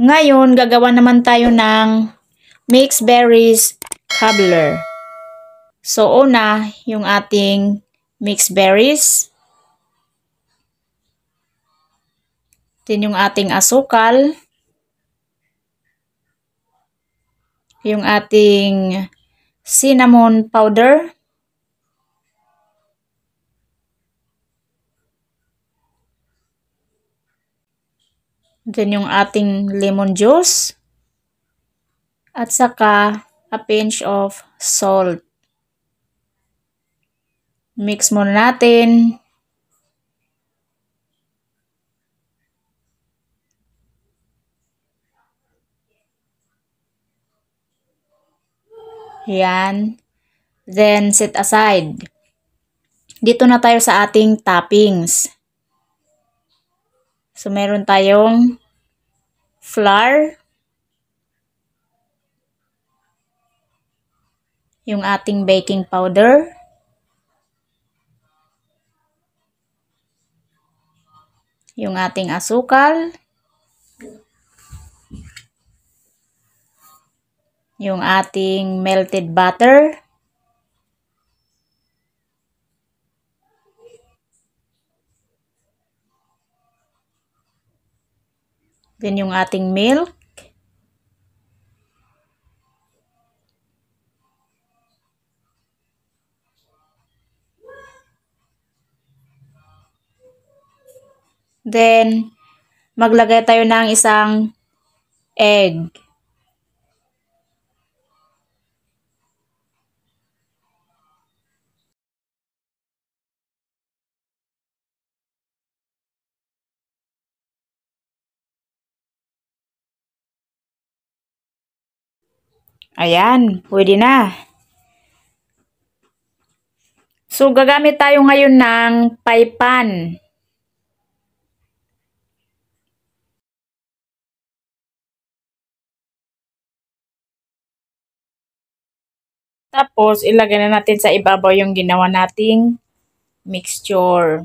Ngayon, gagawa naman tayo ng mixed berries cobbler. So, una, yung ating mixed berries. Then, yung ating asukal. Yung ating cinnamon powder. Then yung ating lemon juice. At saka a pinch of salt. Mix muna natin. Yan. Then set aside. Dito na tayo sa ating toppings. So, meron tayong flour. Yung ating baking powder. Yung ating asukal. Yung ating melted butter. Then yung ating milk. Then, maglagay tayo ng isang egg. Ayan, pwede na. So, gagamit tayo ngayon ng paipan. Tapos, ilagay na natin sa ibabaw yung ginawa nating mixture.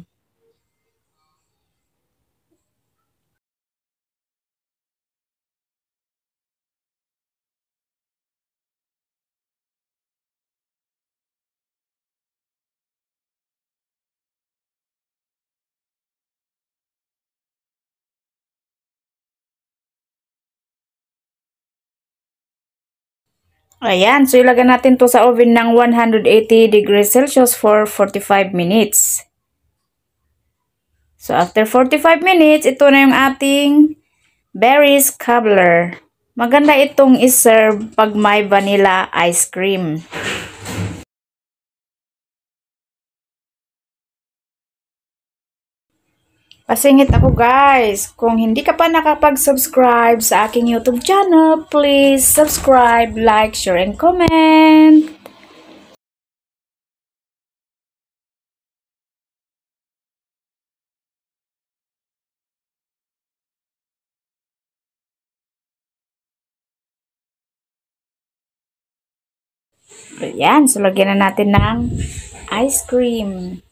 Ayan, so ilagay natin to sa oven ng 180 degrees Celsius for 45 minutes. So after 45 minutes, ito na yung ating berries cobbler. Maganda itong iserve pag may vanilla ice cream. Pasingit ako guys. Kung hindi ka pa nakapag-subscribe sa aking YouTube channel, please subscribe, like, share, and comment. Ayan, so lagyan na natin ng ice cream.